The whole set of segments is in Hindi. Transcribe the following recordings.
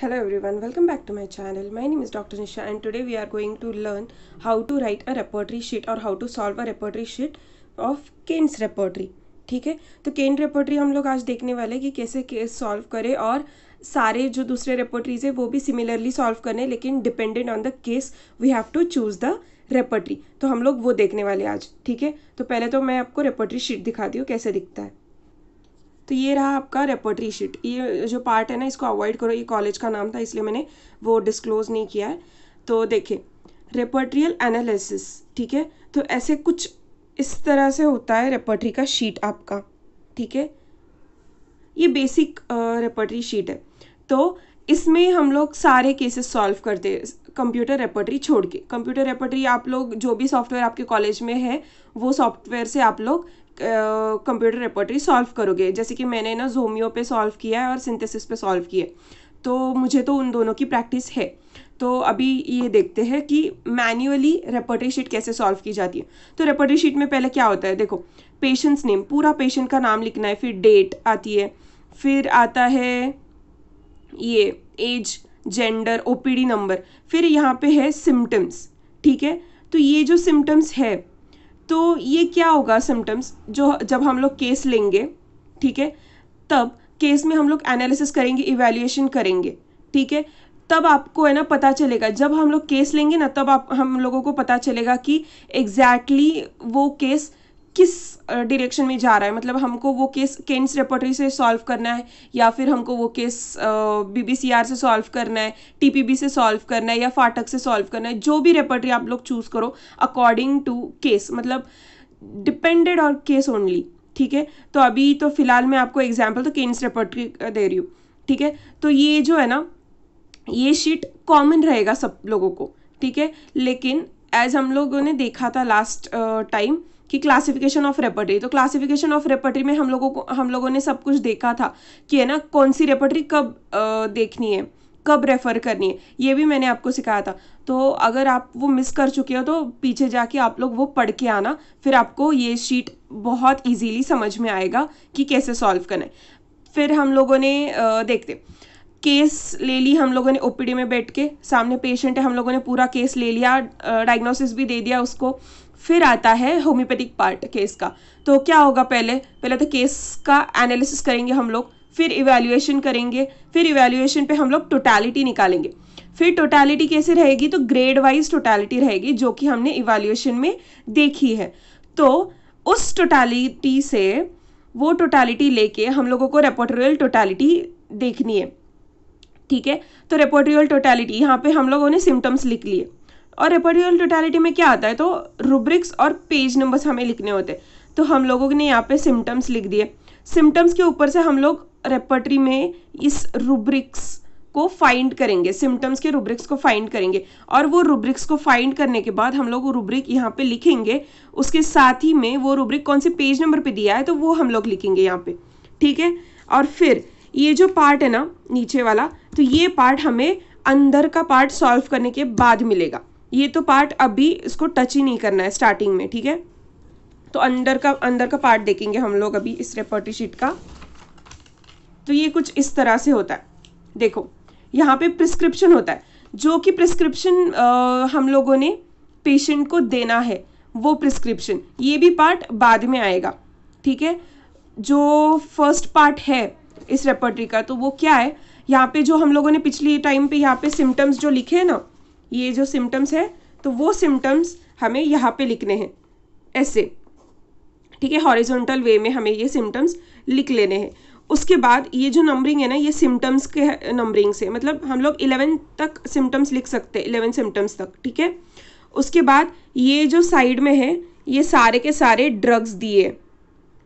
Hello everyone, welcome back to my channel. My name is Dr. Nisha and today we are going to learn how to write a repertory sheet or how to solve a repertory sheet of Keynes repertory. ठीक है तो केन रेपोर्ट्री हम लोग आज देखने वाले हैं कि कैसे केस सॉल्व करें और सारे जो दूसरे रेपोर्ट्रीज है वो भी सिमिलरली सॉल्व करने लेकिन dependent on the case we have to choose the repertory तो हम लोग वो देखने वाले आज ठीक है तो पहले तो मैं आपको रेपोर्ट्री शीट दिखाती हूँ कैसे दिखता है तो ये रहा आपका रेपोट्री शीट ये जो पार्ट है ना इसको अवॉइड करो ये कॉलेज का नाम था इसलिए मैंने वो डिस्क्लोज नहीं किया है तो देखिए रेपोट्रियल एनालिसिस ठीक है तो ऐसे कुछ इस तरह से होता है रेपोट्री का शीट आपका ठीक है ये बेसिक रेपोट्री शीट है तो इसमें हम लोग सारे केसेस सॉल्व करते कंप्यूटर रेपोट्री छोड़ के कंप्यूटर रेपोट्री आप लोग जो भी सॉफ्टवेयर आपके कॉलेज में है वो सॉफ्टवेयर से आप लोग कंप्यूटर रेपोटरी सॉल्व करोगे जैसे कि मैंने ना जोमियो पे सॉल्व किया है और सिंथेसिस पे सॉल्व किया तो मुझे तो उन दोनों की प्रैक्टिस है तो अभी ये देखते हैं कि मैन्युअली रेपर्टरी शीट कैसे सॉल्व की जाती है तो रेपोटरी शीट में पहले क्या होता है देखो पेशेंट्स नेम पूरा पेशेंट का नाम लिखना है फिर डेट आती है फिर आता है ये एज जेंडर ओपीडी नंबर फिर यहाँ पे है सिम्टम्स ठीक है तो ये जो सिम्टम्स है तो ये क्या होगा सिम्टम्स जो जब हम लोग केस लेंगे ठीक है तब केस में हम लोग एनालिसिस करेंगे इवेल्युएशन करेंगे ठीक है तब आपको है ना पता चलेगा जब हम लोग केस लेंगे ना तब आप हम लोगों को पता चलेगा कि एग्जैक्टली exactly वो केस किस डायरेक्शन में जा रहा है मतलब हमको वो केस केन्स रेपोटरी से सॉल्व करना है या फिर हमको वो केस बीबीसीआर से सॉल्व करना है टीपीबी से सॉल्व करना है या फाटक से सॉल्व करना है जो भी रेपोटरी आप लोग चूज़ करो अकॉर्डिंग टू केस मतलब डिपेंडेड ऑन केस ओनली ठीक है तो अभी तो फिलहाल मैं आपको एग्जाम्पल तो केन्स रेपोटरी दे रही हूँ ठीक है तो ये जो है ना ये शीट कॉमन रहेगा सब लोगों को ठीक है लेकिन एज हम लोगों ने देखा था लास्ट टाइम uh, कि क्लासिफिकेशन ऑफ रेपर्टरी तो क्लासिफिकेशन ऑफ रेपर्टरी में हम लोगों को हम लोगों ने सब कुछ देखा था कि है ना कौन सी रेपर्टरी कब आ, देखनी है कब रेफ़र करनी है ये भी मैंने आपको सिखाया था तो अगर आप वो मिस कर चुके हो तो पीछे जाके आप लोग वो पढ़ के आना फिर आपको ये शीट बहुत इजीली समझ में आएगा कि कैसे सॉल्व करना है फिर हम लोगों ने देखते केस ले ली हम लोगों ने ओपीडी में बैठ के सामने पेशेंट है हम लोगों ने पूरा केस ले लिया डायग्नोसिस भी दे दिया उसको फिर आता है होम्योपैथिक पार्ट केस का तो क्या होगा पहले पहले तो केस का एनालिसिस करेंगे हम लोग फिर इवेल्युएशन करेंगे फिर इवेल्युएशन पे हम लोग टोटैलिटी निकालेंगे फिर टोटैलिटी कैसे रहेगी तो ग्रेड वाइज टोटैलिटी रहेगी जो कि हमने इवेल्युएशन में देखी है तो उस टोटैलिटी से वो टोटैलिटी लेके हम लोगों को रेपोटोरियल टोटैलिटी देखनी है ठीक है तो रेपोटोरियल टोटैलिटी यहाँ पे हम लोगों ने सिम्टम्स लिख लिए और रेपोरियल टोटैलिटी में क्या आता है तो रूब्रिक्स और पेज नंबर्स हमें लिखने होते हैं तो हम लोगों ने यहाँ पे सिम्टम्स लिख दिए सिम्टम्स के ऊपर से हम लोग रेपोटरी में इस रूब्रिक्स को फाइंड करेंगे सिम्टम्स के रूब्रिक्स को फाइंड करेंगे और वो रूब्रिक्स को फाइंड करने के बाद हम लोग रूब्रिक यहाँ पे लिखेंगे उसके साथ ही में वो रूब्रिक कौन से पेज नंबर पे दिया है तो वो हम लोग लिखेंगे यहाँ पे ठीक है और फिर ये जो पार्ट है ना नीचे वाला तो ये पार्ट हमें अंदर का पार्ट सॉल्व करने के बाद मिलेगा ये तो पार्ट अभी इसको टच ही नहीं करना है स्टार्टिंग में ठीक है तो अंदर का अंदर का पार्ट देखेंगे हम लोग अभी इस रेपर्टी शीट का तो ये कुछ इस तरह से होता है देखो यहाँ पे प्रिस्क्रिप्शन होता है जो कि प्रिस्क्रिप्शन हम लोगों ने पेशेंट को देना है वो प्रिस्क्रिप्शन ये भी पार्ट बाद में आएगा ठीक है जो फर्स्ट पार्ट है इस रेपर्टरी का तो वो क्या है यहाँ पे जो हम लोगों ने पिछले टाइम पे यहाँ पे सिम्टम्स जो लिखे हैं ना ये जो सिम्टम्स है तो वो सिम्टम्स हमें यहाँ पे लिखने हैं ऐसे ठीक है हॉरिजोनटल वे में हमें ये सिम्टम्स लिख लेने हैं उसके बाद ये जो नंबरिंग है ना ये सिम्टम्स के नंबरिंग से मतलब हम लोग इलेवन तक सिम्टम्स लिख सकते हैं इलेवन सिम्टम्स तक ठीक है उसके बाद ये जो साइड में है ये सारे के सारे ड्रग्स दिए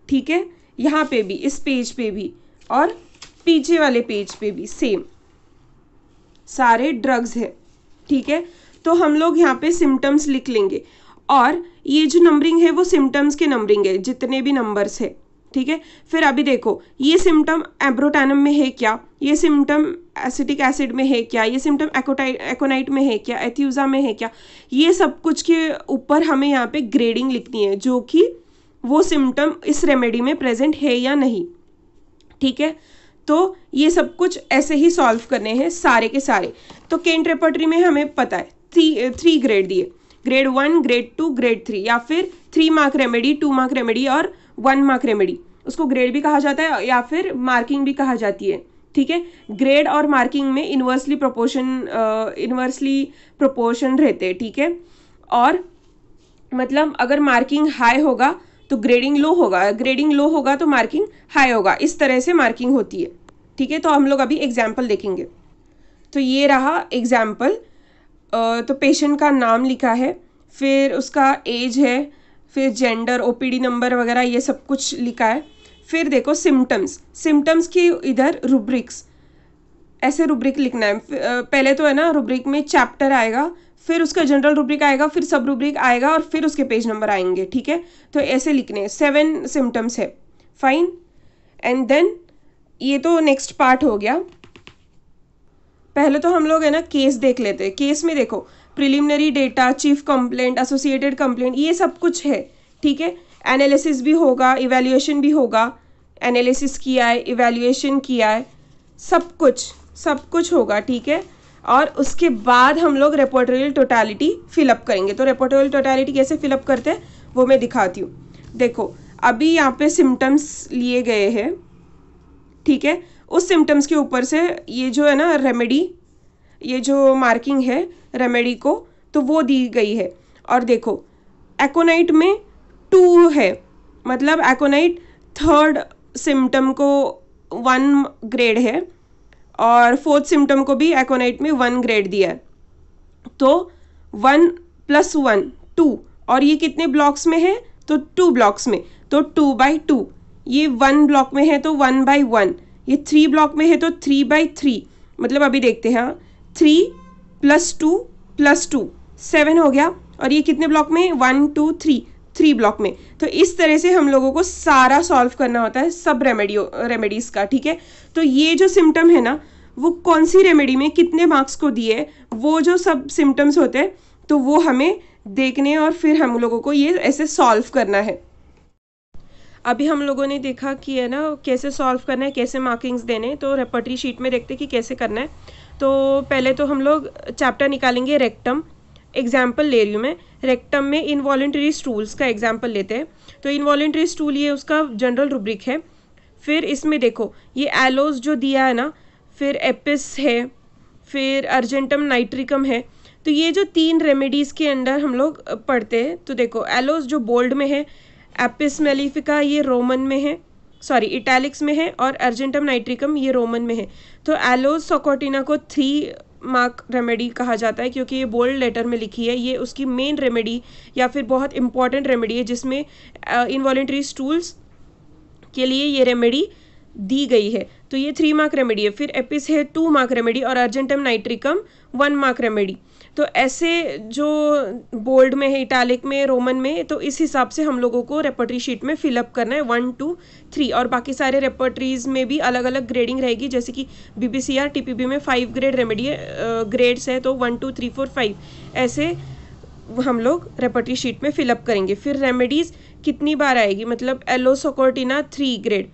ठीक है यहाँ पे भी इस पेज पे भी और पीछे वाले पेज पे भी सेम सारे ड्रग्स है ठीक है तो हम लोग यहाँ पे सिम्टम्स लिख लेंगे और ये जो नंबरिंग है वो सिम्टम्स के नंबरिंग है जितने भी नंबर्स है ठीक है फिर अभी देखो ये सिम्टम एब्रोटैनम में है क्या ये सिम्टम एसिटिक एसिड में है क्या ये सिम्टम एकोनाइट में है क्या एथ्यूज़ा में है क्या ये सब कुछ के ऊपर हमें यहाँ पे ग्रेडिंग लिखनी है जो कि वो सिम्टम इस रेमेडी में प्रेजेंट है या नहीं ठीक है तो ये सब कुछ ऐसे ही सॉल्व करने हैं सारे के सारे तो केंट रेपर्टरी में हमें पता है थ्री थ्री ग्रेड दिए grade one grade two grade three या फिर three mark remedy two mark remedy और वन मार्क रेमेडी उसको ग्रेड भी कहा जाता है या फिर मार्किंग भी कहा जाती है ठीक है ग्रेड और मार्किंग में इन्वर्सली प्रोपोर्शन इन्वर्सली प्रोपोर्शन रहते हैं ठीक है और मतलब अगर मार्किंग हाई होगा तो ग्रेडिंग लो होगा ग्रेडिंग लो होगा तो मार्किंग हाई होगा इस तरह से मार्किंग होती है ठीक है तो हम लोग अभी एग्जाम्पल देखेंगे तो ये रहा एग्जाम्पल तो पेशेंट का नाम लिखा है फिर उसका एज है फिर जेंडर ओपीडी नंबर वगैरह ये सब कुछ लिखा है फिर देखो सिम्टम्स सिम्टम्स की इधर रूब्रिक्स ऐसे रूब्रिक लिखना है पहले तो है ना रूब्रिक में चैप्टर आएगा फिर उसका जनरल रूब्रिक आएगा फिर सब रूब्रिक आएगा और फिर उसके पेज नंबर आएंगे ठीक है तो ऐसे लिखने सेवन सिम्टम्स है फाइन एंड देन ये तो नेक्स्ट पार्ट हो गया पहले तो हम लोग है ना केस देख लेते हैं केस में देखो preliminary data chief complaint associated complaint ये सब कुछ है ठीक है एनालिसिस भी होगा इवेल्युएशन भी होगा एनालिसिस किया है इवेल्युएशन किया है सब कुछ सब कुछ होगा ठीक है और उसके बाद हम लोग रेपोटोरियल टोटालिटी फिलअप करेंगे तो रेपोटोरियल टोटालिटी कैसे फिलअप करते हैं वो मैं दिखाती हूँ देखो अभी यहाँ पे सिम्टम्स लिए गए हैं ठीक है उस सिम्टम्स के ऊपर से ये जो है ना रेमेडी ये जो मार्किंग है रेमेडी को तो वो दी गई है और देखो एकोनाइट में टू है मतलब एकोनाइट थर्ड सिम्टम को वन ग्रेड है और फोर्थ सिम्टम को भी एकोनाइट में वन ग्रेड दिया है तो वन प्लस वन टू और ये कितने ब्लॉक्स में है तो टू ब्लॉक्स में तो टू बाई टू ये वन ब्लॉक में है तो वन बाई वन ये थ्री ब्लॉक में है तो थ्री बाई थ्री मतलब अभी देखते हैं three plus two plus two seven हो गया और ये कितने ब्लॉक में one two three three block में तो इस तरह से हम लोगों को सारा सॉल्व करना होता है सब रेमेडियो रेमेडीज़ का ठीक है तो ये जो सिम्टम है ना वो कौन सी रेमेडी में कितने मार्क्स को दिए वो जो सब सिम्टम्स होते हैं तो वो हमें देखने और फिर हम लोगों को ये ऐसे सॉल्व करना है अभी हम लोगों ने देखा कि है ना कैसे सॉल्व करना है कैसे मार्किंग्स देने तो रेपर्टरी शीट में देखते कि कैसे करना है तो पहले तो हम लोग चैप्टर निकालेंगे रेक्टम एग्जाम्पल ले रही हूँ मैं रेक्टम में इन्वॉलेंट्री स्टूल्स का एग्जाम्पल लेते हैं तो इन्वॉलेंट्री स्टूल ये उसका जनरल रूब्रिक है फिर इसमें देखो ये एलोज जो दिया है ना फिर एपिस है फिर अर्जेंटम नाइट्रिकम है तो ये जो तीन रेमेडीज़ के अंडर हम लोग पढ़ते हैं तो देखो एलोस जो बोल्ड में है एपिस मेलिफिका ये रोमन में है सॉरी इटैलिक्स में है और अर्जेंटम नाइट्रिकम ये रोमन में है तो एलोस सोकोटिना को थ्री मार्क रेमेडी कहा जाता है क्योंकि ये बोल्ड लेटर में लिखी है ये उसकी मेन रेमेडी या फिर बहुत इंपॉर्टेंट रेमेडी है जिसमें इनवॉलेंट्री स्टूल्स के लिए ये रेमेडी दी गई है तो ये थ्री मार्क रेमेडी है फिर एपिस है टू मार्क रेमेडी और argentum nitricum one mark remedy तो ऐसे जो बोल्ड में है इटालिक में रोमन में तो इस हिसाब से हम लोगों को रेपर्टरी शीट में फिलअप करना है वन टू थ्री और बाकी सारे रेपर्टरीज में भी अलग अलग ग्रेडिंग रहेगी जैसे कि B B C R T P B में फाइव ग्रेड रेमेडी ग्रेड्स है तो one two three four five ऐसे हम लोग रेपर्टरी शीट में फिलअप करेंगे फिर रेमेडीज़ कितनी बार आएगी मतलब एलोसोकोटिना थ्री ग्रेड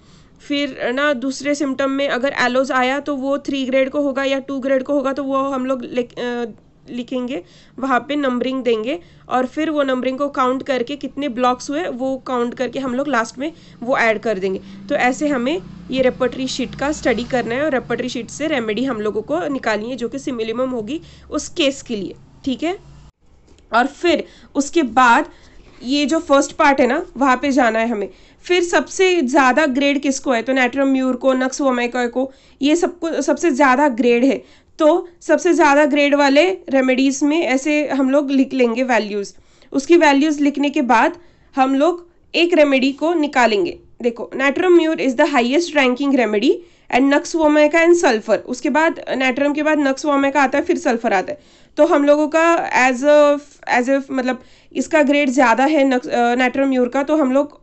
फिर ना दूसरे सिम्टम में अगर एलोज आया तो वो थ्री ग्रेड को होगा या टू ग्रेड को होगा तो वो हम लोग लिखेंगे वहाँ पे नंबरिंग देंगे और फिर वो नंबरिंग को काउंट करके कितने ब्लॉक्स हुए वो काउंट करके हम लोग लास्ट में वो ऐड कर देंगे तो ऐसे हमें ये रेपर्टरी शीट का स्टडी करना है और रेपर्टरी शीट से रेमेडी हम लोगों को निकालनी है जो कि सिमिलिमम होगी उस केस के लिए ठीक है और फिर उसके बाद ये जो फर्स्ट पार्ट है ना वहाँ पर जाना है हमें फिर सबसे ज़्यादा ग्रेड किसको है तो नेट्रम म्यूर को नक्स वोमेका को ये सबको सबसे ज़्यादा ग्रेड है तो सबसे ज़्यादा ग्रेड वाले रेमेडीज़ में ऐसे हम लोग लिख लेंगे वैल्यूज़ उसकी वैल्यूज़ लिखने के बाद हम लोग एक रेमेडी को निकालेंगे देखो natrum mur is the highest ranking remedy and nux vomica and sulphur उसके बाद नेट्रम के बाद नक्स वोमेका आता है फिर सल्फर आता है तो हम लोगों का एज अ एज ए मतलब इसका ग्रेड ज़्यादा है नक्स नेट्रम म्यूर का तो हम लोग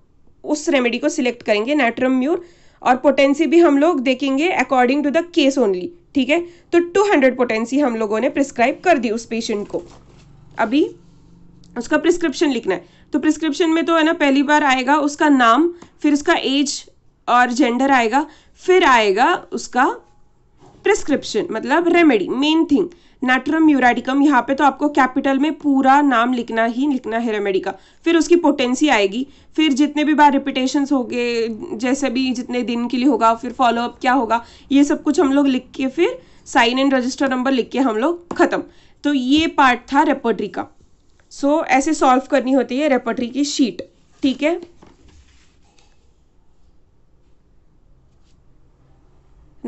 उस रेमेडी को सिलेक्ट करेंगे नेट्रम म्यूर और पोटेंसी भी हम लोग देखेंगे according to the case only ठीक है तो 200 पोटेंसी हम लोगों ने प्रिस्क्राइब कर दी उस पेशेंट को अभी उसका प्रिस्क्रिप्शन लिखना है तो प्रिस्क्रिप्शन में तो है ना पहली बार आएगा उसका नाम फिर उसका एज और जेंडर आएगा फिर आएगा उसका प्रिस्क्रिप्शन मतलब रेमेडी मेन थिंग नेट्रम यूराडिकम यहाँ पे तो आपको कैपिटल में पूरा नाम लिखना ही लिखना है रेमेडी का फिर उसकी पोटेंसी आएगी फिर जितने भी बार रिपीटेशंस हो गए जैसे भी जितने दिन के लिए होगा फिर फॉलोअप क्या होगा ये सब कुछ हम लोग लिख के फिर साइन एंड रजिस्टर नंबर लिख के हम लोग ख़त्म तो ये पार्ट था रेपोट्री का सो so, ऐसे सॉल्व करनी होती है रेपोट्री की शीट ठीक है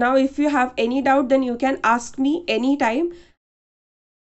now if you have any doubt then you can ask me time